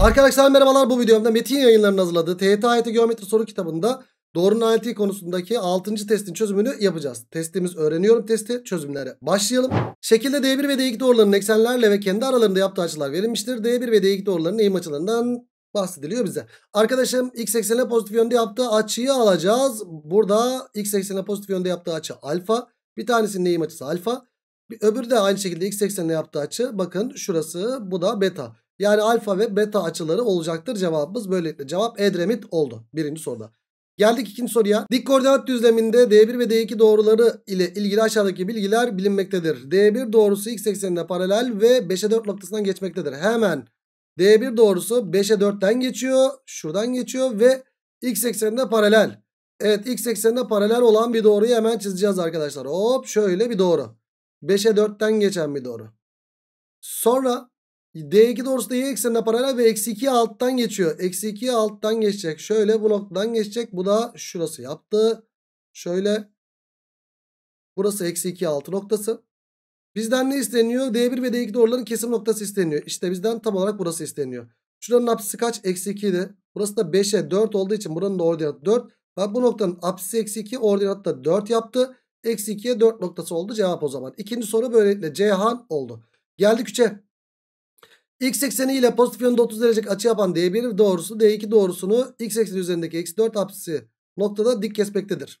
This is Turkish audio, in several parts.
Arkadaşlar merhabalar bu videomda Metin yayınlarının hazırladığı TYT AYT Geometri Soru kitabında doğrunun analitiği konusundaki 6. testin çözümünü yapacağız. Testimiz öğreniyorum testi çözümlere başlayalım. Şekilde D1 ve D2 doğrularının eksenlerle ve kendi aralarında yaptığı açılar verilmiştir. D1 ve D2 doğrularının eğim açılarından bahsediliyor bize. Arkadaşım x eksenine pozitif yönde yaptığı açıyı alacağız. Burada x eksenine pozitif yönde yaptığı açı alfa. Bir tanesinin eğim açısı alfa. Bir öbürü de aynı şekilde x eksenine yaptığı açı. Bakın şurası bu da beta. Yani alfa ve beta açıları olacaktır cevabımız. Böylelikle cevap Edremit oldu birinci soruda. Geldik ikinci soruya. Dik koordinat düzleminde D1 ve D2 doğruları ile ilgili aşağıdaki bilgiler bilinmektedir. D1 doğrusu x eksenine paralel ve 5'e 4 noktasından geçmektedir. Hemen D1 doğrusu 5'e 4'ten geçiyor. Şuradan geçiyor ve x eksenine paralel. Evet x eksenine paralel olan bir doğruyu hemen çizeceğiz arkadaşlar. Hop şöyle bir doğru. 5'e 4'ten geçen bir doğru. Sonra D2 doğrusu da y eksenine paralel ve eksi 2 alttan geçiyor. Eksi 2 alttan geçecek. Şöyle bu noktadan geçecek. Bu da şurası yaptı. Şöyle. Burası eksi 2 altı noktası. Bizden ne isteniyor? D1 ve D2 doğruların kesim noktası isteniyor. İşte bizden tam olarak burası isteniyor. Şuranın apsisi kaç? Eksi 2 idi. Burası da 5'e 4 olduğu için buranın da ordinatı 4. Ben bu noktanın apsisi eksi 2 ordinatı da 4 yaptı. Eksi 2'ye 4 noktası oldu cevap o zaman. İkinci soru böylelikle Cihan oldu. Geldik 3'e. X ekseni ile pozitif yönde 30 derecelik açı yapan D1 doğrusu D2 doğrusunu X ekseni üzerindeki eksi 4 apsisi noktada dik kesmektedir.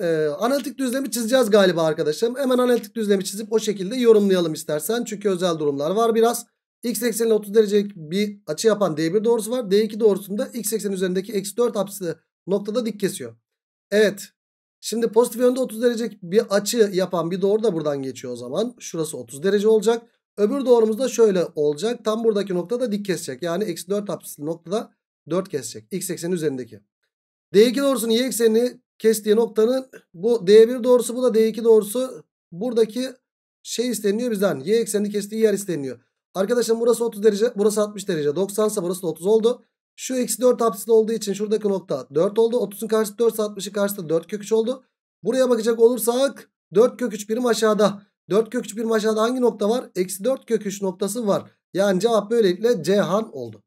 Ee, analitik düzlemi çizeceğiz galiba arkadaşım. Hemen analitik düzlemi çizip o şekilde yorumlayalım istersen. Çünkü özel durumlar var biraz. X ekseniyle 30 derecelik bir açı yapan D1 doğrusu var. D2 doğrusunda X ekseni üzerindeki eksi 4 apsisi noktada dik kesiyor. Evet. Şimdi pozitif yönde 30 derecelik bir açı yapan bir doğru da buradan geçiyor o zaman. Şurası 30 derece olacak. Öbür doğrumuz da şöyle olacak. Tam buradaki noktada dik kesecek. Yani eksi 4 apsisli noktada 4 kesecek. X ekseni üzerindeki. D2 doğrusunun Y eksenini kestiği noktanın bu D1 doğrusu bu da D2 doğrusu. Buradaki şey isteniyor bizden. Y eksenini kestiği yer isteniyor. Arkadaşlar burası 30 derece. Burası 60 derece. 90 ise burası da 30 oldu. Şu eksi 4 apsisli olduğu için şuradaki nokta 4 oldu. 30'un karşısı 4 60'ın karşısı 4 kök 3 oldu. Buraya bakacak olursak 4 kök 3 birim aşağıda. 4 kök 3 bir maçada hangi nokta var? Eksi 4 kök 3 noktası var. Yani cevap böylelikle Cihan oldu.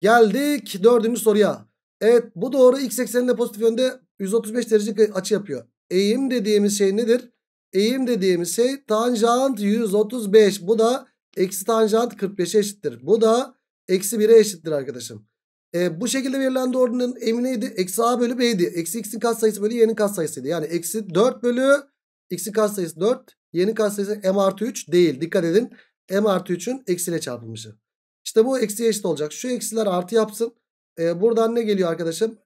Geldik dördüncü soruya. Evet bu doğru x ekseninde pozitif yönde 135 derece açı yapıyor. Eğim dediğimiz şey nedir? Eğim dediğimiz şey tanjant 135. Bu da eksi tanjant 45'e eşittir. Bu da eksi 1'e eşittir arkadaşım. E, bu şekilde verilen doğrunun eğimi neydi? Eksi a bölü b'ydi. Eksi x'in katsayısı bölü y'nin katsayısıydı. Yani eksi 4 bölü x'in katsayısı 4. Yeni Y'nin katsayısı m artı 3 değil. Dikkat edin. m artı 3'ün eksiyle çarpılmışı. İşte bu eksiye eşit olacak. Şu eksiler artı yapsın. Ee, buradan ne geliyor arkadaşım?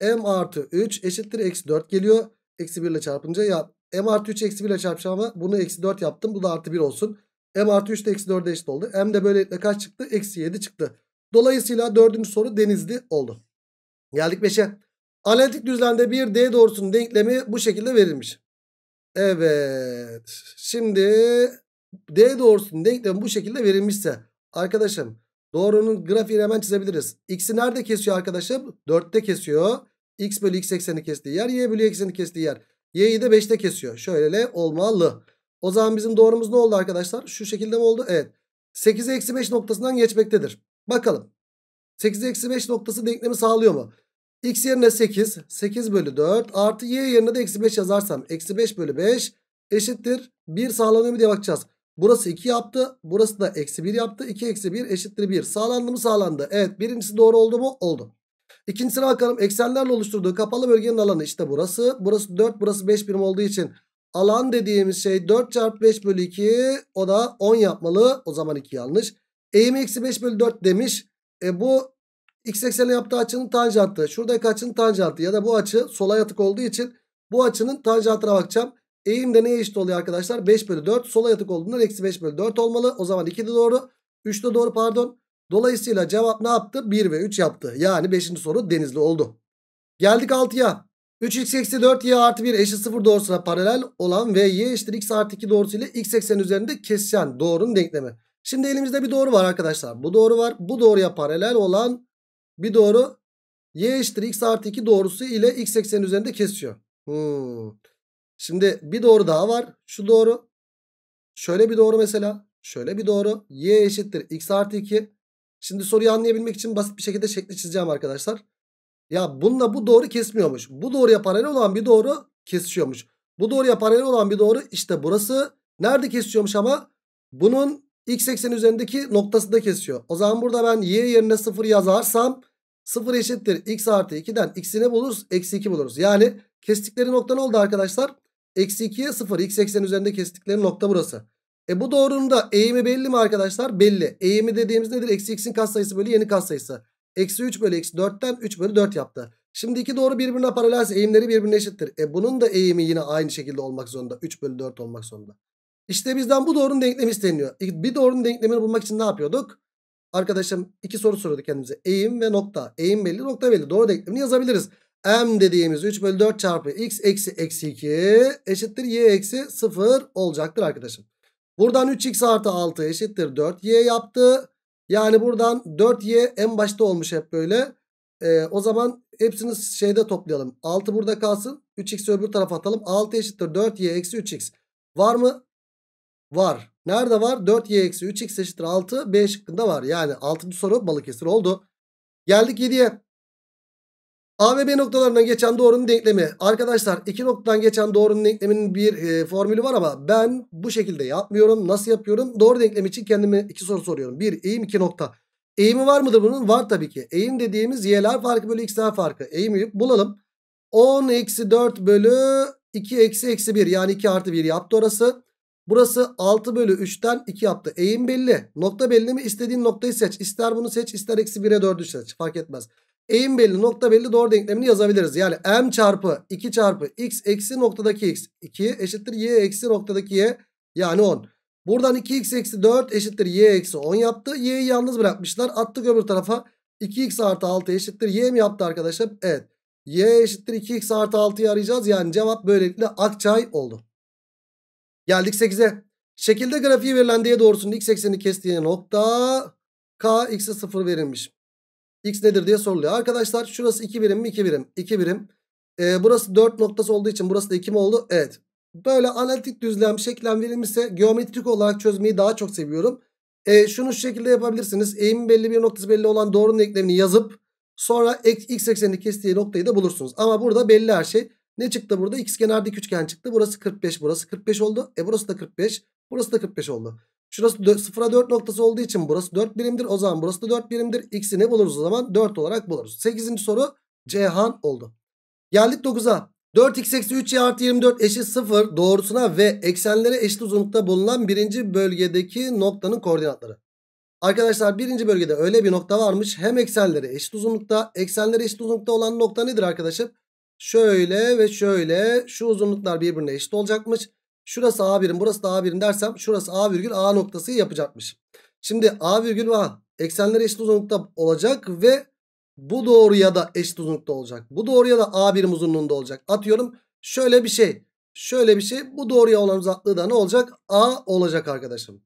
m artı 3 eşittir eksi 4 geliyor. Eksi 1 ile çarpınca ya m artı 3 eksi 1 ile çarpacağım ama bunu eksi 4 yaptım. Bu da artı 1 olsun. m artı 3 de eksi 4'e eşit oldu. m de böylelikle kaç çıktı? Eksi 7 çıktı. Dolayısıyla dördüncü soru denizli oldu. Geldik 5'e. Analitik düzlemde bir D doğrusunun denklemi bu şekilde verilmiş. Evet. Şimdi D doğrusunun denklemi bu şekilde verilmişse arkadaşım doğrunun grafiğini hemen çizebiliriz. X'i nerede kesiyor arkadaşım? 4'te kesiyor. X bölü X ekseni kestiği yer. Y bölü ekseni kestiği yer. Y'yi de 5'te kesiyor. Şöyle olmalı. O zaman bizim doğrumuz ne oldu arkadaşlar? Şu şekilde mi oldu? Evet. 8'e eksi 5 noktasından geçmektedir. Bakalım. 8'e eksi 5 noktası denklemi sağlıyor mu? X yerine 8. 8 bölü 4 artı Y yerine de eksi 5 yazarsam. Eksi 5 bölü 5 eşittir. 1 sağlanıyor mu diye bakacağız. Burası 2 yaptı. Burası da eksi 1 yaptı. 2 eksi 1 eşittir 1. Sağlandı mı sağlandı. Evet birincisi doğru oldu mu? Oldu. İkincisine bakalım. Eksenlerle oluşturduğu kapalı bölgenin alanı işte burası. Burası 4 burası 5 birim olduğu için alan dediğimiz şey 4 çarpı 5 bölü 2 o da 10 yapmalı. O zaman 2 yanlış. Eğimi eksi 5 bölü 4 demiş. E bu X ekseni yaptığı açının tanjantı. Şuradaki açının tanjantı ya da bu açı sola yatık olduğu için bu açının tanjantına bakacağım. Eğim de neye eşit oluyor arkadaşlar? 5 bölü 4. Sola yatık olduğundan eksi 5 bölü 4 olmalı. O zaman 2 de doğru. 3 de doğru pardon. Dolayısıyla cevap ne yaptı? 1 ve 3 yaptı. Yani 5. soru denizli oldu. Geldik 6'ya. 3x eksi 4y artı 1 eşit 0 doğrusuna paralel olan ve y eşittir x artı 2 doğrusu ile x eksen üzerinde kesişen doğrunun denklemi. Şimdi elimizde bir doğru var arkadaşlar. Bu doğru var. Bu doğruya paralel olan bir doğru y eşittir x artı 2 doğrusu ile x eksen üzerinde kesiyor. Hmm. Şimdi bir doğru daha var. Şu doğru. Şöyle bir doğru mesela. Şöyle bir doğru. Y eşittir x artı 2. Şimdi soruyu anlayabilmek için basit bir şekilde şekli çizeceğim arkadaşlar. Ya bununla bu doğru kesmiyormuş. Bu doğruya paralel olan bir doğru kesişiyormuş. Bu doğruya paralel olan bir doğru işte burası. Nerede kesiyormuş ama? Bunun x eksen üzerindeki noktasında kesiyor. O zaman burada ben y yerine 0 yazarsam 0 eşittir x artı 2'den x'i ne buluruz? Eksi 2 buluruz. Yani kestikleri nokta ne oldu arkadaşlar? Eksi 2'ye 0 x eksen üzerinde kestikleri nokta burası. E bu doğrunun da eğimi belli mi arkadaşlar? Belli. Eğimi dediğimiz nedir? Eksi x'in katsayısı bölü yeni katsayısı. Eksi 3 bölü eksi 4'ten 3 bölü 4 yaptı. Şimdi iki doğru birbirine paralelse eğimleri birbirine eşittir. E bunun da eğimi yine aynı şekilde olmak zorunda. 3 bölü 4 olmak zorunda. İşte bizden bu doğrunun denklemi isteniyor. Bir doğrunun denklemini bulmak için ne yapıyorduk? Arkadaşım iki soru sordu kendimize. Eğim ve nokta. Eğim belli nokta belli. Doğru denklemini yazabiliriz. M dediğimiz 3 bölü 4 çarpı x eksi eksi 2 eşittir y eksi 0 olacaktır arkadaşım. Buradan 3x artı 6 eşittir 4y yaptı. Yani buradan 4y en başta olmuş hep böyle. Ee, o zaman hepsini şeyde toplayalım. 6 burada kalsın. 3x'i öbür tarafa atalım. 6 eşittir 4y eksi 3x. Var mı? var. Nerede var? 4y-3x eksi eşittir 6 B şıkkında var. Yani 6. soru Balıkesir oldu. Geldik 7'ye. A ve B noktalarından geçen doğrunun denklemi. Arkadaşlar iki noktadan geçen doğrunun denkleminin bir e, formülü var ama ben bu şekilde yapmıyorum. Nasıl yapıyorum? Doğru denklem için kendime iki soru soruyorum. Bir eğim iki nokta. Eğimi var mıdır bunun? Var tabii ki. Eğim dediğimiz y'ler farkı bölü x'ler farkı. Eğimi bulalım. 10 eksi 4 bölü 2 eksi eksi 1 yani 2 artı 1 yaptı orası. Burası 6 bölü 3'ten 2 yaptı. Eğim belli. Nokta belli mi? İstediğin noktayı seç. İster bunu seç ister eksi 1'e 4'ü seç. Fark etmez. Eğim belli nokta belli doğru denklemini yazabiliriz. Yani m çarpı 2 çarpı x eksi noktadaki x. 2 eşittir y eksi noktadaki y. Yani 10. Buradan 2x eksi 4 eşittir y eksi 10 yaptı. y'yi yalnız bırakmışlar. Attık öbür tarafa. 2x artı 6 eşittir y mi yaptı arkadaşlar? Evet. y eşittir 2x artı 6'yı arayacağız. Yani cevap böylelikle akçay oldu. Geldik 8'e. Şekilde grafiği verilen d doğrusunun x ekseni kestiği nokta k x'e 0 verilmiş. x nedir diye soruluyor. Arkadaşlar şurası 2 birim mi? 2 birim. 2 birim. Ee, burası 4 noktası olduğu için burası da 2 mi oldu? Evet. Böyle analitik düzlem şeklen verilmişse geometrik olarak çözmeyi daha çok seviyorum. Ee, şunu şu şekilde yapabilirsiniz. Eğimin belli bir noktası belli olan doğrunun eklemini yazıp sonra x eksenini kestiği noktayı da bulursunuz. Ama burada belli her şey. Ne çıktı burada? X kenar dik üçgen çıktı. Burası 45. Burası 45 oldu. E burası da 45. Burası da 45 oldu. Şurası 0'a 4 noktası olduğu için burası 4 birimdir. O zaman burası da 4 birimdir. X'i ne buluruz o zaman? 4 olarak buluruz. 8. soru Cihan oldu. Geldik 9'a. 4x eksi 3y artı 24 eşit 0 doğrusuna ve eksenlere eşit uzunlukta bulunan birinci bölgedeki noktanın koordinatları. Arkadaşlar birinci bölgede öyle bir nokta varmış. Hem eksenlere eşit uzunlukta. eksenlere eşit uzunlukta olan nokta nedir arkadaşım? Şöyle ve şöyle şu uzunluklar birbirine eşit olacakmış. Şurası A birim burası da A birim dersem şurası A virgül A noktası yapacakmış. Şimdi A virgül A eksenler eşit uzunlukta olacak ve bu doğru ya da eşit uzunlukta olacak. Bu doğru ya da A birim uzunluğunda olacak. Atıyorum şöyle bir şey. Şöyle bir şey. Bu doğruya olan uzaklığı da ne olacak? A olacak arkadaşım.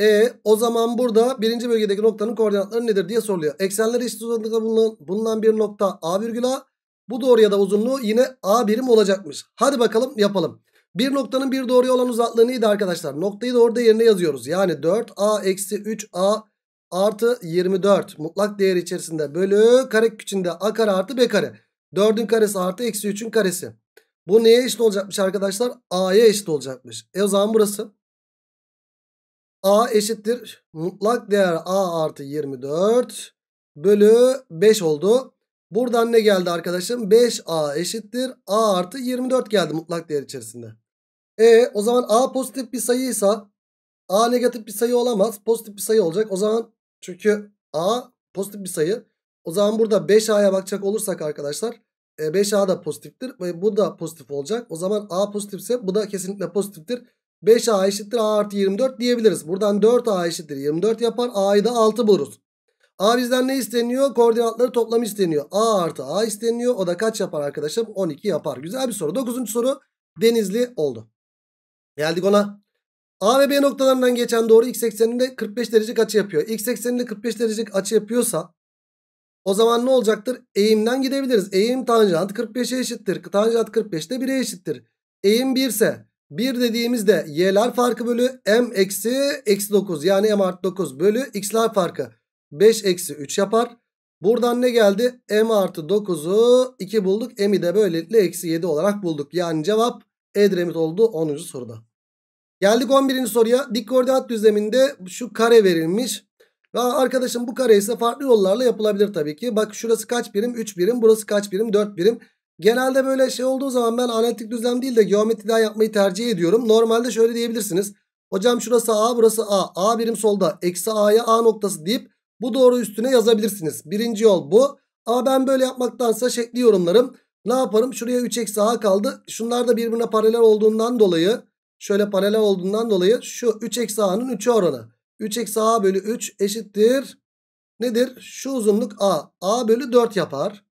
E o zaman burada birinci bölgedeki noktanın koordinatları nedir diye soruluyor. Eksenler eşit uzunlukta bulunan, bulunan bir nokta A virgül A. Bu doğruya da uzunluğu yine A birim olacakmış. Hadi bakalım yapalım. Bir noktanın bir doğruya olan uzaklığı neydi arkadaşlar? Noktayı da orada yerine yazıyoruz. Yani 4A eksi 3A artı 24 mutlak değer içerisinde bölü kare küçüğünde A kare artı B kare. 4'ün karesi artı eksi 3'ün karesi. Bu neye eşit olacakmış arkadaşlar? A'ya eşit olacakmış. E o zaman burası A eşittir. Mutlak değer A artı 24 bölü 5 oldu. Buradan ne geldi arkadaşım? 5A eşittir. A artı 24 geldi mutlak değer içerisinde. E o zaman A pozitif bir sayıysa A negatif bir sayı olamaz. Pozitif bir sayı olacak. O zaman çünkü A pozitif bir sayı. O zaman burada 5A'ya bakacak olursak arkadaşlar 5A e, da pozitiftir. Ve bu da pozitif olacak. O zaman A pozitifse bu da kesinlikle pozitiftir. 5A eşittir A artı 24 diyebiliriz. Buradan 4A eşittir 24 yapar. A'yı da 6 buluruz. A bizden ne isteniyor? Koordinatları toplam isteniyor. A artı A isteniyor. O da kaç yapar arkadaşım? 12 yapar. Güzel bir soru. 9. soru denizli oldu. Geldik ona. A ve B noktalarından geçen doğru x ekseninde 45 derecelik açı yapıyor. X ekseninde 45 derecelik açı yapıyorsa o zaman ne olacaktır? Eğimden gidebiliriz. Eğim tanjant 45'e eşittir. Tanjant 45'te 1'e eşittir. Eğim 1 ise 1 dediğimizde y'ler farkı bölü m eksi eksi 9 yani m artı 9 bölü x'ler farkı. 5 eksi 3 yapar. Buradan ne geldi? M artı 9'u 2 bulduk. M'i de böylelikle eksi 7 olarak bulduk. Yani cevap Edremit oldu 10. soruda. Geldik 11. soruya. Dik koordinat düzleminde şu kare verilmiş. Ve arkadaşım bu kare ise farklı yollarla yapılabilir tabii ki. Bak şurası kaç birim? 3 birim. Burası kaç birim? 4 birim. Genelde böyle şey olduğu zaman ben analitik düzlem değil de geometriden yapmayı tercih ediyorum. Normalde şöyle diyebilirsiniz. Hocam şurası A burası A. A birim solda. Eksi A'ya A noktası deyip bu doğru üstüne yazabilirsiniz. Birinci yol bu. Ama ben böyle yapmaktansa şekli yorumlarım. Ne yaparım? Şuraya 3 eksi a kaldı. Şunlar da birbirine paralel olduğundan dolayı şöyle paralel olduğundan dolayı şu 3 eksi a'nın 3'ü oranı. 3 eksi a bölü 3 eşittir. Nedir? Şu uzunluk a. a bölü 4 yapar.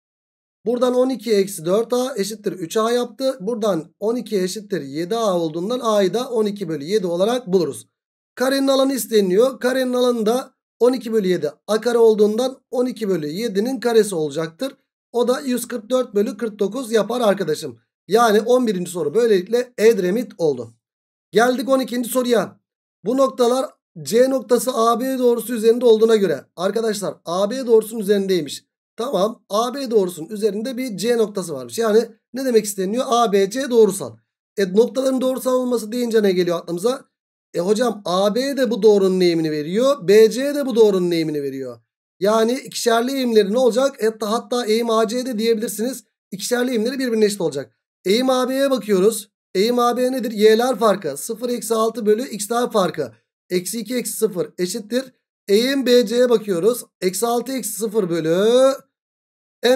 Buradan 12 eksi 4a eşittir 3a yaptı. Buradan 12 eşittir 7a olduğundan a'yı da 12 bölü 7 olarak buluruz. Karenin alanı isteniyor. Karenin alanı da 12 bölü 7 a kare olduğundan 12 bölü 7'nin karesi olacaktır. O da 144 bölü 49 yapar arkadaşım. Yani 11. soru böylelikle Edremit oldu. Geldik 12. soruya. Bu noktalar C noktası AB doğrusu üzerinde olduğuna göre. Arkadaşlar AB doğrusunun üzerindeymiş. Tamam AB doğrusunun üzerinde bir C noktası varmış. Yani ne demek isteniyor? ABC doğrusal. E noktaların doğrusal olması deyince ne geliyor aklımıza? E hocam AB de bu doğrunun eğimini veriyor. BC de bu doğrunun eğimini veriyor. Yani ikişerli eğimleri ne olacak? Hatta, hatta eğim AC de diyebilirsiniz. İkişerli eğimleri birbirine eşit olacak. Eğim AB'ye bakıyoruz. Eğim AB nedir? Y'ler farkı. 0 eksi 6 bölü x'ler farkı. Eksi 2 eksi 0 eşittir. Eğim BC'ye bakıyoruz. Eksi 6 eksi 0 bölü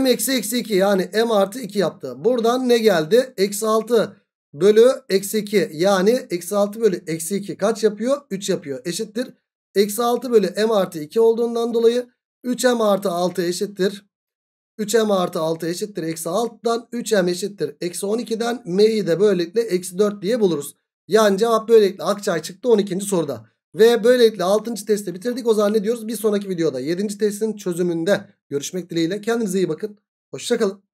m eksi eksi 2 yani m artı 2 yaptı. Buradan ne geldi? Eksi 6 bölü eksi 2 yani eksi 6 bölü eksi 2 kaç yapıyor? 3 yapıyor eşittir. Eksi 6 bölü m artı 2 olduğundan dolayı 3m artı 6 eşittir. 3m artı 6 eşittir eksi 6'dan 3m eşittir eksi 12'den m'yi de böylelikle eksi 4 diye buluruz. Yani cevap böylelikle Akçay çıktı 12. soruda. Ve böylelikle 6. testi bitirdik. O zaman ne diyoruz? Bir sonraki videoda 7. testin çözümünde görüşmek dileğiyle. Kendinize iyi bakın. Hoşçakalın.